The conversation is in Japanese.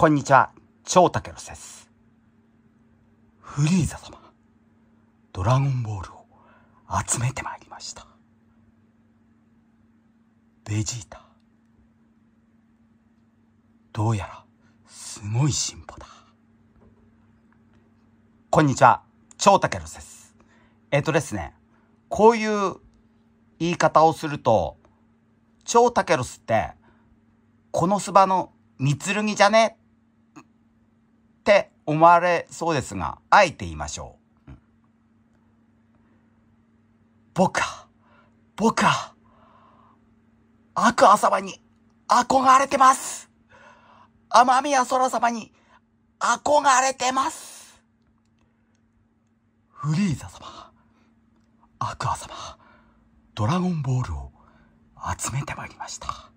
こんにちは、超たけろです。フリーザ様、ドラゴンボールを集めてまいりました。ベジータ、どうやらすごい進歩だ。こんにちは、超たけろです。えっ、ー、とですね、こういう言い方をすると、超たけろスって、このすばのるぎじゃねって思われそうですが、あえて言いましょう。うん、僕は、僕は、アクア様に憧れてます。天宮空様に憧れてます。フリーザ様、アクア様、ドラゴンボールを集めてまいりました。